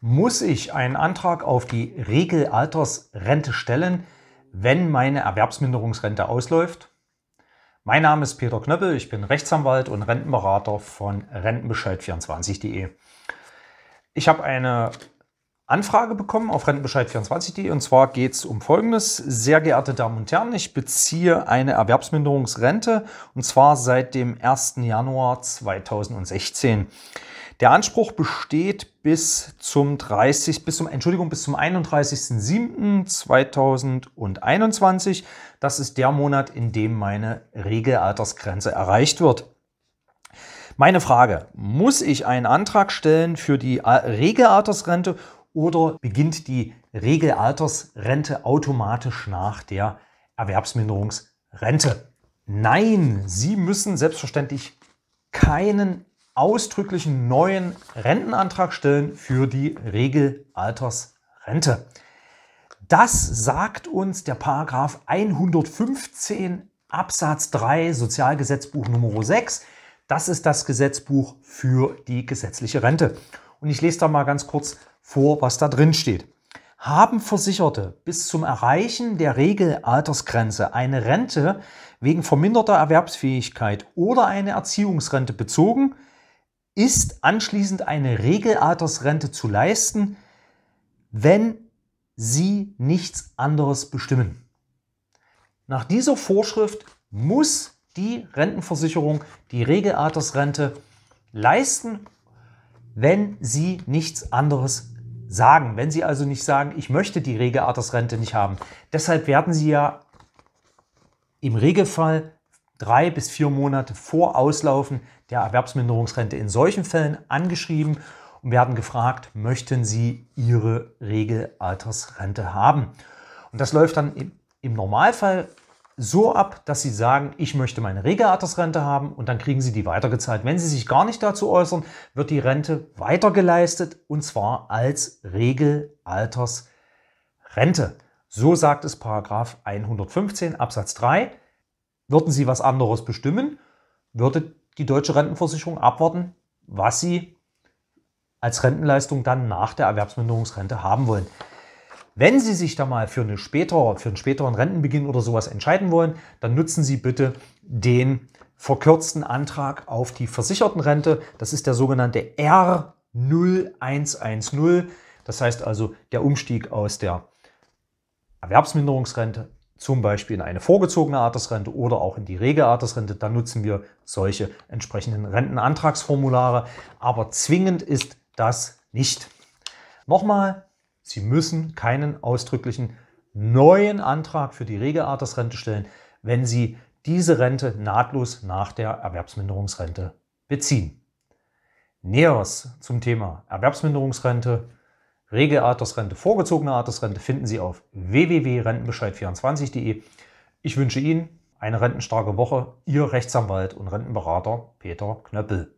Muss ich einen Antrag auf die Regelaltersrente stellen, wenn meine Erwerbsminderungsrente ausläuft? Mein Name ist Peter Knöppel, ich bin Rechtsanwalt und Rentenberater von Rentenbescheid24.de. Ich habe eine Anfrage bekommen auf rentenbescheid24.de und zwar geht es um Folgendes. Sehr geehrte Damen und Herren, ich beziehe eine Erwerbsminderungsrente und zwar seit dem 1. Januar 2016. Der Anspruch besteht bis zum 30, bis zum, Entschuldigung, bis zum 31.07.2021. Das ist der Monat, in dem meine Regelaltersgrenze erreicht wird. Meine Frage, muss ich einen Antrag stellen für die Regelaltersrente oder beginnt die Regelaltersrente automatisch nach der Erwerbsminderungsrente? Nein, Sie müssen selbstverständlich keinen ausdrücklichen neuen Rentenantrag stellen für die Regelaltersrente. Das sagt uns der Paragraph 115 Absatz 3 Sozialgesetzbuch Nummer 6. Das ist das Gesetzbuch für die gesetzliche Rente. Und ich lese da mal ganz kurz vor, was da drin steht. Haben Versicherte bis zum Erreichen der Regelaltersgrenze eine Rente wegen verminderter Erwerbsfähigkeit oder eine Erziehungsrente bezogen, ist anschließend eine Regelaltersrente zu leisten, wenn sie nichts anderes bestimmen. Nach dieser Vorschrift muss die Rentenversicherung die Regelaltersrente leisten wenn sie nichts anderes sagen. Wenn sie also nicht sagen, ich möchte die rege nicht haben. Deshalb werden sie ja im Regelfall drei bis vier Monate vor Auslaufen der Erwerbsminderungsrente in solchen Fällen angeschrieben und werden gefragt, möchten Sie Ihre Regelaltersrente haben? Und das läuft dann im Normalfall so ab, dass sie sagen, ich möchte meine Regelaltersrente haben und dann kriegen sie die weitergezahlt. Wenn sie sich gar nicht dazu äußern, wird die Rente weitergeleistet und zwar als Regelaltersrente. So sagt es Paragraph 115 Absatz 3. Würden sie was anderes bestimmen, würde die deutsche Rentenversicherung abwarten, was sie als Rentenleistung dann nach der Erwerbsminderungsrente haben wollen. Wenn Sie sich da mal für, eine spätere, für einen späteren Rentenbeginn oder sowas entscheiden wollen, dann nutzen Sie bitte den verkürzten Antrag auf die Versichertenrente. Das ist der sogenannte R0110. Das heißt also der Umstieg aus der Erwerbsminderungsrente zum Beispiel in eine vorgezogene Altersrente oder auch in die Regelaltersrente. Altersrente, dann nutzen wir solche entsprechenden Rentenantragsformulare. Aber zwingend ist das nicht. Nochmal, Sie müssen keinen ausdrücklichen neuen Antrag für die Regelaltersrente stellen, wenn Sie diese Rente nahtlos nach der Erwerbsminderungsrente beziehen. Näheres zum Thema Erwerbsminderungsrente, Regelaltersrente, vorgezogene Altersrente finden Sie auf www.rentenbescheid24.de. Ich wünsche Ihnen eine rentenstarke Woche. Ihr Rechtsanwalt und Rentenberater Peter Knöppel.